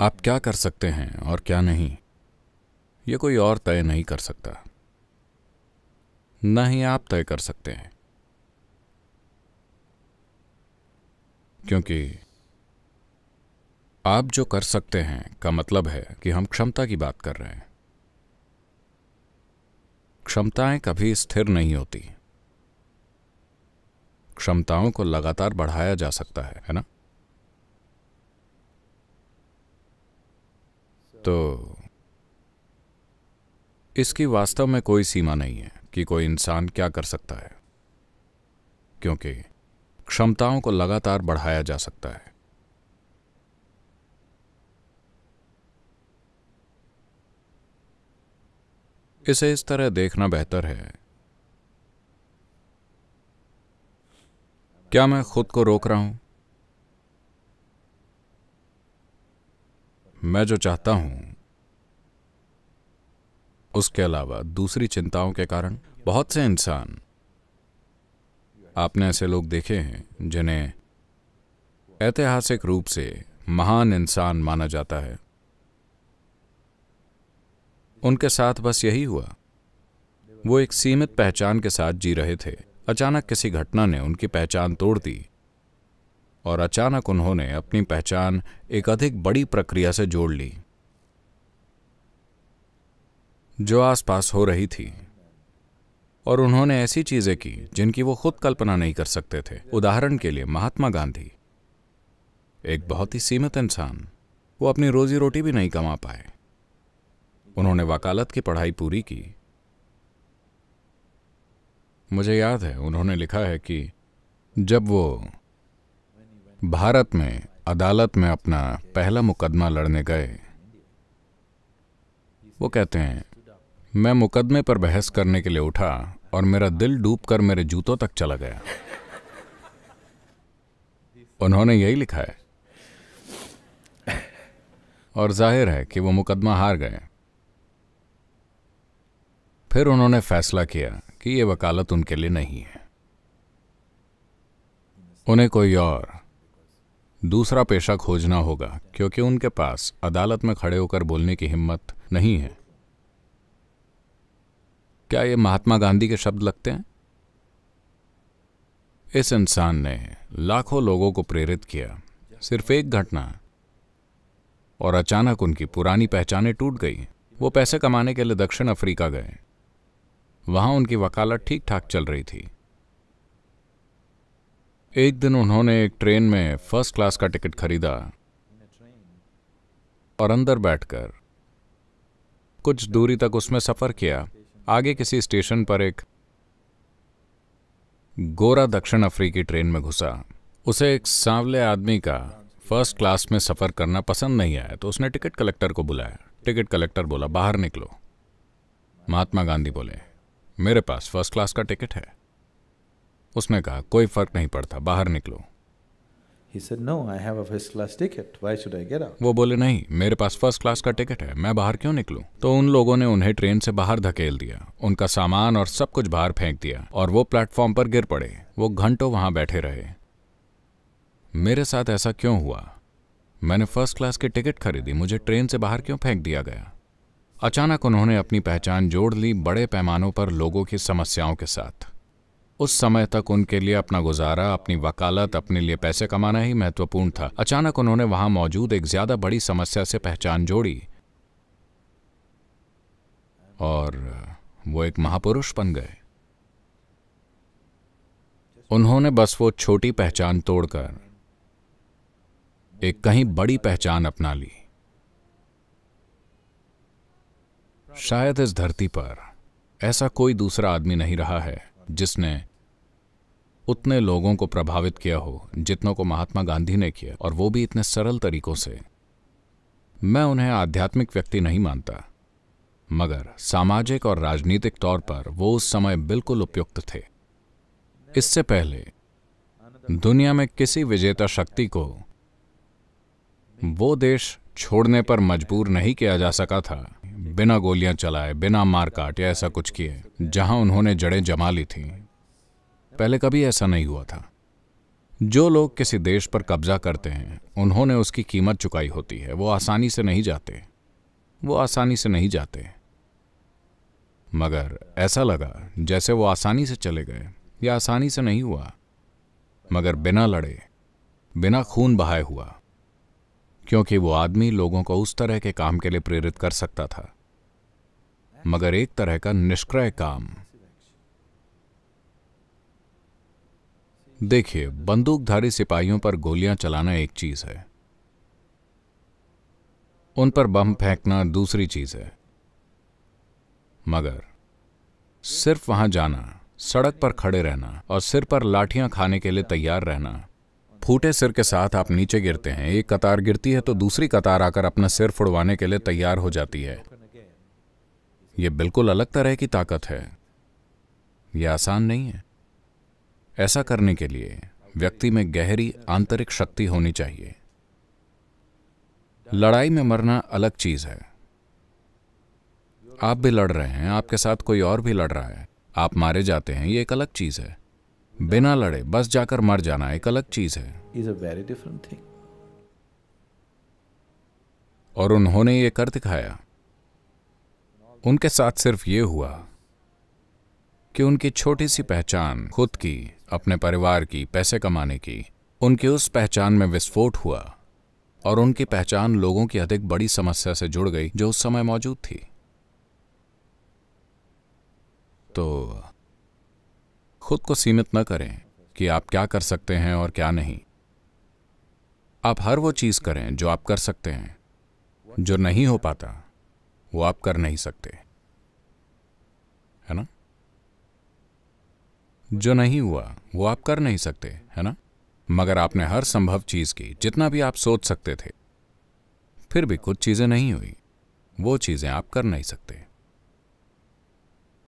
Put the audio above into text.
आप क्या कर सकते हैं और क्या नहीं ये कोई और तय नहीं कर सकता ना ही आप तय कर सकते हैं क्योंकि आप जो कर सकते हैं का मतलब है कि हम क्षमता की बात कर रहे हैं क्षमताएं कभी स्थिर नहीं होती क्षमताओं को लगातार बढ़ाया जा सकता है है ना तो इसकी वास्तव में कोई सीमा नहीं है कि कोई इंसान क्या कर सकता है क्योंकि क्षमताओं को लगातार बढ़ाया जा सकता है इसे इस तरह देखना बेहतर है क्या मैं खुद को रोक रहा हूं मैं जो चाहता हूं उसके अलावा दूसरी चिंताओं के कारण बहुत से इंसान आपने ऐसे लोग देखे हैं जिन्हें ऐतिहासिक रूप से महान इंसान माना जाता है उनके साथ बस यही हुआ वो एक सीमित पहचान के साथ जी रहे थे अचानक किसी घटना ने उनकी पहचान तोड़ दी और अचानक उन्होंने अपनी पहचान एक अधिक बड़ी प्रक्रिया से जोड़ ली जो आसपास हो रही थी और उन्होंने ऐसी चीजें की जिनकी वो खुद कल्पना नहीं कर सकते थे उदाहरण के लिए महात्मा गांधी एक बहुत ही सीमित इंसान वो अपनी रोजी रोटी भी नहीं कमा पाए उन्होंने वकालत की पढ़ाई पूरी की मुझे याद है उन्होंने लिखा है कि जब वो भारत में अदालत में अपना पहला मुकदमा लड़ने गए वो कहते हैं मैं मुकदमे पर बहस करने के लिए उठा और मेरा दिल डूबकर मेरे जूतों तक चला गया उन्होंने यही लिखा है और जाहिर है कि वो मुकदमा हार गए फिर उन्होंने फैसला किया कि ये वकालत उनके लिए नहीं है उन्हें कोई और दूसरा पेशा खोजना होगा क्योंकि उनके पास अदालत में खड़े होकर बोलने की हिम्मत नहीं है क्या ये महात्मा गांधी के शब्द लगते हैं इस इंसान ने लाखों लोगों को प्रेरित किया सिर्फ एक घटना और अचानक उनकी पुरानी पहचानें टूट गई वो पैसे कमाने के लिए दक्षिण अफ्रीका गए वहां उनकी वकालत ठीक ठाक चल रही थी एक दिन उन्होंने एक ट्रेन में फर्स्ट क्लास का टिकट खरीदा और अंदर बैठकर कुछ दूरी तक उसमें सफ़र किया आगे किसी स्टेशन पर एक गोरा दक्षिण अफ्रीकी ट्रेन में घुसा उसे एक सांवले आदमी का फर्स्ट क्लास में सफ़र करना पसंद नहीं आया तो उसने टिकट कलेक्टर को बुलाया टिकट कलेक्टर बोला बाहर निकलो महात्मा गांधी बोले मेरे पास फर्स्ट क्लास का टिकट है उसने कहा कोई फर्क नहीं पड़ता बाहर निकलो वो बोले नहीं मेरे पास फर्स्ट क्लास का टिकट है मैं बाहर क्यों निकलूं? तो उन लोगों ने उन्हें ट्रेन से बाहर धकेल दिया उनका सामान और सब कुछ बाहर फेंक दिया और वो प्लेटफॉर्म पर गिर पड़े वो घंटों वहां बैठे रहे मेरे साथ ऐसा क्यों हुआ मैंने फर्स्ट क्लास की टिकट खरीदी मुझे ट्रेन से बाहर क्यों फेंक दिया गया अचानक उन्होंने अपनी पहचान जोड़ ली बड़े पैमानों पर लोगों की समस्याओं के साथ उस समय तक उनके लिए अपना गुजारा अपनी वकालत अपने लिए पैसे कमाना ही महत्वपूर्ण था अचानक उन्होंने वहां मौजूद एक ज्यादा बड़ी समस्या से पहचान जोड़ी और वो एक महापुरुष बन गए उन्होंने बस वो छोटी पहचान तोड़कर एक कहीं बड़ी पहचान अपना ली शायद इस धरती पर ऐसा कोई दूसरा आदमी नहीं रहा है जिसने उतने लोगों को प्रभावित किया हो जितनों को महात्मा गांधी ने किया और वो भी इतने सरल तरीकों से मैं उन्हें आध्यात्मिक व्यक्ति नहीं मानता मगर सामाजिक और राजनीतिक तौर पर वो उस समय बिल्कुल उपयुक्त थे इससे पहले दुनिया में किसी विजेता शक्ति को वो देश छोड़ने पर मजबूर नहीं किया जा सका था बिना गोलियां चलाए बिना मारकाट या ऐसा कुछ किए जहां उन्होंने जड़ें जमा ली थीं पहले कभी ऐसा नहीं हुआ था जो लोग किसी देश पर कब्जा करते हैं उन्होंने उसकी कीमत चुकाई होती है वो आसानी से नहीं जाते वो आसानी से नहीं जाते मगर ऐसा लगा जैसे वो आसानी से चले गए या आसानी से नहीं हुआ मगर बिना लड़े बिना खून बहाए हुआ क्योंकि वो आदमी लोगों को उस तरह के काम के लिए प्रेरित कर सकता था मगर एक तरह का निष्क्रय काम देखिए बंदूकधारी सिपाहियों पर गोलियां चलाना एक चीज है उन पर बम फेंकना दूसरी चीज है मगर सिर्फ वहां जाना सड़क पर खड़े रहना और सिर पर लाठियां खाने के लिए तैयार रहना फूटे सिर के साथ आप नीचे गिरते हैं एक कतार गिरती है तो दूसरी कतार आकर अपना सिर फुड़वाने के लिए तैयार हो जाती है यह बिल्कुल अलग तरह की ताकत है यह आसान नहीं है ऐसा करने के लिए व्यक्ति में गहरी आंतरिक शक्ति होनी चाहिए लड़ाई में मरना अलग चीज है आप भी लड़ रहे हैं आपके साथ कोई और भी लड़ रहा है आप मारे जाते हैं ये एक अलग चीज है बिना लड़े बस जाकर मर जाना एक अलग चीज है is a very different thing और उन्होंने ये कर दिखाया उनके साथ सिर्फ ये हुआ कि उनकी छोटी सी पहचान खुद की अपने परिवार की पैसे कमाने की उनकी उस पहचान में विस्फोट हुआ और उनकी पहचान लोगों की अधिक बड़ी समस्या से जुड़ गई जो उस समय मौजूद थी तो खुद को सीमित न करें कि आप क्या कर सकते हैं और क्या नहीं आप हर वो चीज करें जो आप कर सकते हैं जो नहीं हो पाता वो आप कर नहीं सकते है ना जो नहीं हुआ वो आप कर नहीं सकते है ना मगर आपने हर संभव चीज़ की जितना भी आप सोच सकते थे फिर भी कुछ चीज़ें नहीं हुई वो चीज़ें आप कर नहीं सकते